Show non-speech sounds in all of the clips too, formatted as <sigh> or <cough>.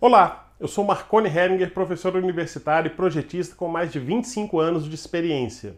Olá, eu sou Marcone Heringer, professor universitário e projetista com mais de 25 anos de experiência.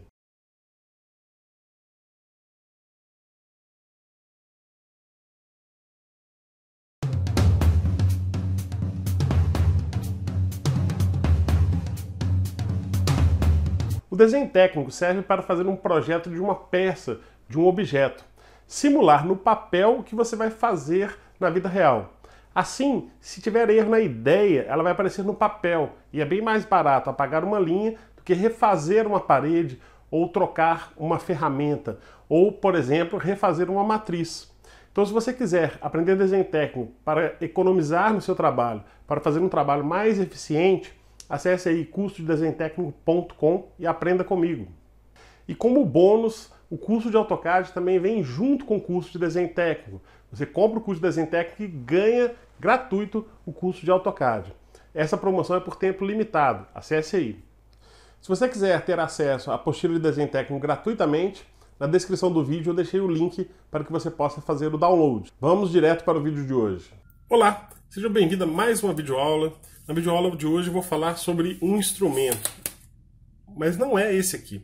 O desenho técnico serve para fazer um projeto de uma peça, de um objeto, simular no papel o que você vai fazer na vida real. Assim, se tiver erro na ideia, ela vai aparecer no papel e é bem mais barato apagar uma linha do que refazer uma parede ou trocar uma ferramenta ou, por exemplo, refazer uma matriz. Então, se você quiser aprender desenho técnico para economizar no seu trabalho, para fazer um trabalho mais eficiente, acesse aí custodesenhotecnico.com e aprenda comigo. E como bônus, o curso de AutoCAD também vem junto com o curso de desenho técnico. Você compra o curso de desenho técnico e ganha gratuito o curso de AutoCAD. Essa promoção é por tempo limitado. Acesse aí. Se você quiser ter acesso à apostila de desenho técnico gratuitamente, na descrição do vídeo eu deixei o link para que você possa fazer o download. Vamos direto para o vídeo de hoje. Olá, seja bem-vindo a mais uma videoaula. Na videoaula de hoje eu vou falar sobre um instrumento mas não é esse aqui.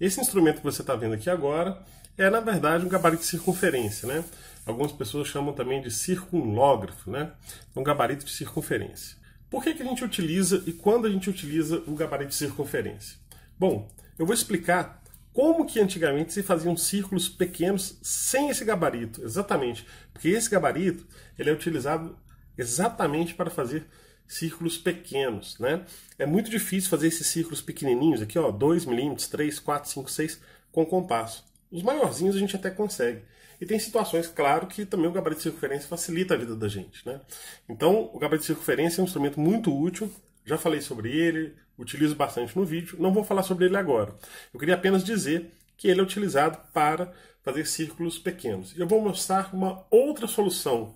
Esse instrumento que você está vendo aqui agora é, na verdade, um gabarito de circunferência, né? Algumas pessoas chamam também de circunlógrafo, né? Um gabarito de circunferência. Por que, que a gente utiliza e quando a gente utiliza o gabarito de circunferência? Bom, eu vou explicar como que antigamente se faziam círculos pequenos sem esse gabarito, exatamente. Porque esse gabarito ele é utilizado exatamente para fazer círculos pequenos, né? É muito difícil fazer esses círculos pequenininhos aqui, ó, 2 milímetros, 3, 4, 5, 6, com compasso. Os maiorzinhos a gente até consegue. E tem situações, claro, que também o gabarito de circunferência facilita a vida da gente, né? Então, o gabarito de circunferência é um instrumento muito útil, já falei sobre ele, utilizo bastante no vídeo, não vou falar sobre ele agora. Eu queria apenas dizer que ele é utilizado para fazer círculos pequenos. Eu vou mostrar uma outra solução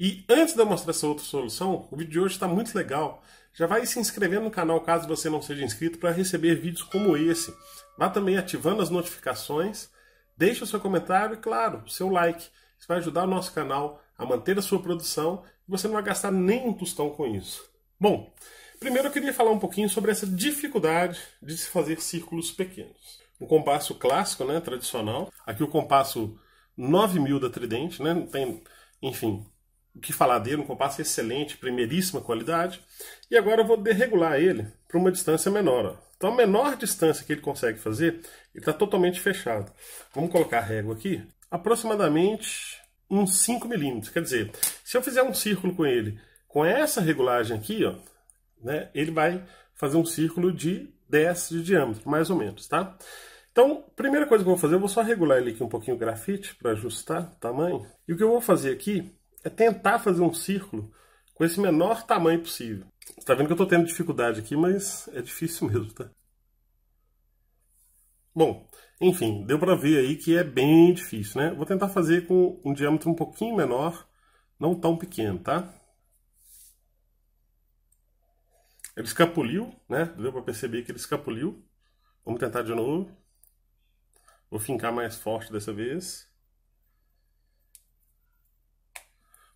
e antes de eu mostrar essa outra solução, o vídeo de hoje está muito legal. Já vai se inscrevendo no canal caso você não seja inscrito para receber vídeos como esse. Vá também ativando as notificações, deixe o seu comentário e, claro, o seu like. Isso vai ajudar o nosso canal a manter a sua produção e você não vai gastar nem um tostão com isso. Bom, primeiro eu queria falar um pouquinho sobre essa dificuldade de se fazer círculos pequenos. Um compasso clássico, né, tradicional. Aqui o compasso 9000 da Tridente, né, tem, enfim, o que falar dele, um compasso excelente, primeiríssima qualidade. E agora eu vou derregular ele para uma distância menor. Ó. Então a menor distância que ele consegue fazer, ele está totalmente fechado. Vamos colocar a régua aqui, aproximadamente uns 5 milímetros. Quer dizer, se eu fizer um círculo com ele, com essa regulagem aqui, ó, né, ele vai fazer um círculo de 10 de diâmetro, mais ou menos, tá? Então, primeira coisa que eu vou fazer, eu vou só regular ele aqui um pouquinho o grafite para ajustar o tamanho. E o que eu vou fazer aqui é tentar fazer um círculo com esse menor tamanho possível. Você está vendo que eu estou tendo dificuldade aqui, mas é difícil <laughs> mesmo, tá? Bom, enfim, deu para ver aí que é bem difícil, né? Vou tentar fazer com um diâmetro um pouquinho menor, não tão pequeno, tá? Ele escapuliu, né? Deu para perceber que ele escapuliu. Vamos tentar de novo. Vou fincar mais forte dessa vez.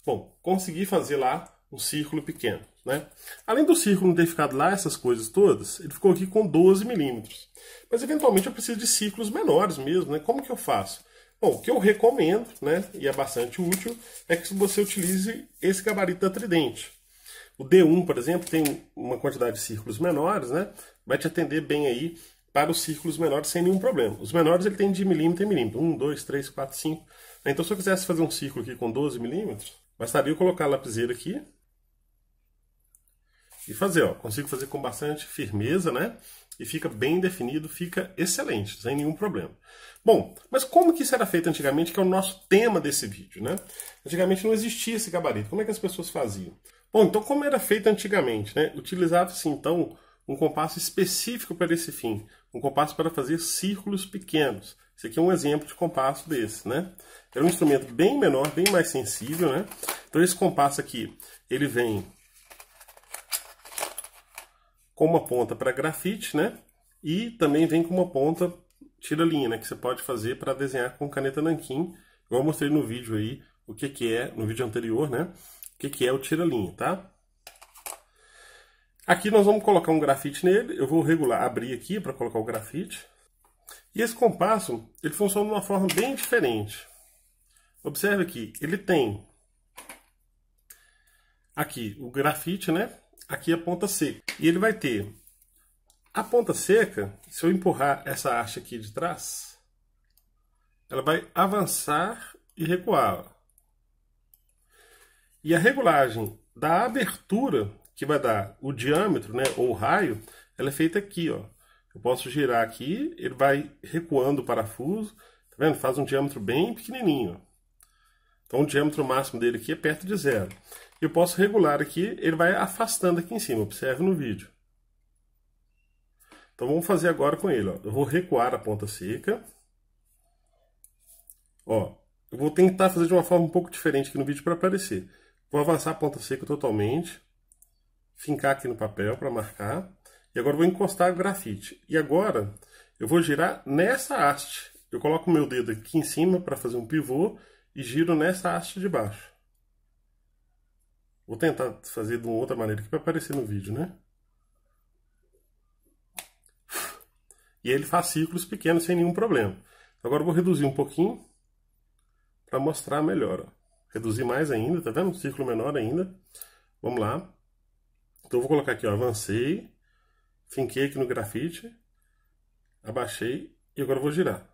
Bom, consegui fazer lá um círculo pequeno. Né? Além do círculo não ter ficado lá essas coisas todas, ele ficou aqui com 12 milímetros. Mas eventualmente eu preciso de círculos menores mesmo, né? Como que eu faço? Bom, o que eu recomendo, né, e é bastante útil, é que você utilize esse gabarito da Tridente. O D1, por exemplo, tem uma quantidade de círculos menores, né? Vai te atender bem aí para os círculos menores sem nenhum problema. Os menores ele tem de milímetro em milímetro. 1, 2, 3, 4, 5. Então se eu quisesse fazer um círculo aqui com 12 milímetros, Bastaria tá eu colocar a lapiseira aqui e fazer, ó. Consigo fazer com bastante firmeza, né? E fica bem definido, fica excelente, sem nenhum problema. Bom, mas como que isso era feito antigamente, que é o nosso tema desse vídeo, né? Antigamente não existia esse gabarito. Como é que as pessoas faziam? Bom, então como era feito antigamente, né? Utilizava-se então um compasso específico para esse fim, um compasso para fazer círculos pequenos. Esse aqui é um exemplo de compasso desse, né? Era um instrumento bem menor, bem mais sensível, né? Então esse compasso aqui, ele vem com uma ponta para grafite, né? E também vem com uma ponta tira-linha, né? Que você pode fazer para desenhar com caneta nanquim. Igual eu mostrei no vídeo aí, o que que é, no vídeo anterior, né? O que que é o tira-linha, tá? Aqui nós vamos colocar um grafite nele. Eu vou regular, abrir aqui para colocar o grafite. E esse compasso, ele funciona de uma forma bem diferente. Observe aqui, ele tem aqui o grafite, né? Aqui a ponta seca. E ele vai ter a ponta seca, se eu empurrar essa haste aqui de trás, ela vai avançar e recuar. E a regulagem da abertura, que vai dar o diâmetro, né, ou o raio, ela é feita aqui, ó. Eu posso girar aqui, ele vai recuando o parafuso, tá vendo? Faz um diâmetro bem pequenininho. Então o diâmetro máximo dele aqui é perto de zero. Eu posso regular aqui, ele vai afastando aqui em cima, observe no vídeo. Então vamos fazer agora com ele, ó. Eu vou recuar a ponta seca. Ó, eu vou tentar fazer de uma forma um pouco diferente aqui no vídeo para aparecer. Vou avançar a ponta seca totalmente, fincar aqui no papel para marcar. E agora vou encostar o grafite. E agora eu vou girar nessa haste. Eu coloco o meu dedo aqui em cima para fazer um pivô e giro nessa haste de baixo. Vou tentar fazer de uma outra maneira aqui para aparecer no vídeo, né? E ele faz círculos pequenos sem nenhum problema. Então, agora eu vou reduzir um pouquinho para mostrar melhor. Ó. Reduzir mais ainda, tá vendo? Círculo menor ainda. Vamos lá. Então eu vou colocar aqui, ó, avancei finquei aqui no grafite, abaixei e agora vou girar.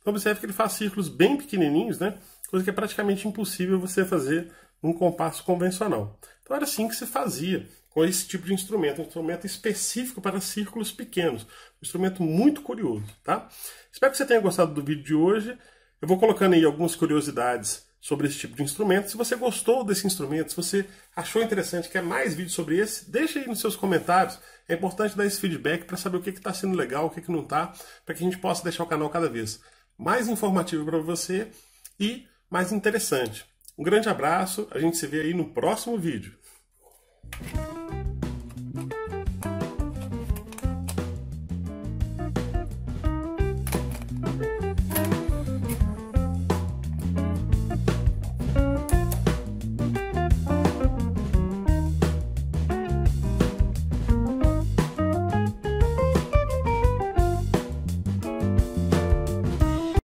Então, observe que ele faz círculos bem pequenininhos, né? Coisa que é praticamente impossível você fazer num compasso convencional. Então era assim que se fazia com esse tipo de instrumento, um instrumento específico para círculos pequenos, um instrumento muito curioso, tá? Espero que você tenha gostado do vídeo de hoje. Eu vou colocando aí algumas curiosidades sobre esse tipo de instrumento. Se você gostou desse instrumento, se você achou interessante, quer mais vídeos sobre esse, deixa aí nos seus comentários. É importante dar esse feedback para saber o que está sendo legal, o que, que não está, para que a gente possa deixar o canal cada vez mais informativo para você e mais interessante. Um grande abraço, a gente se vê aí no próximo vídeo.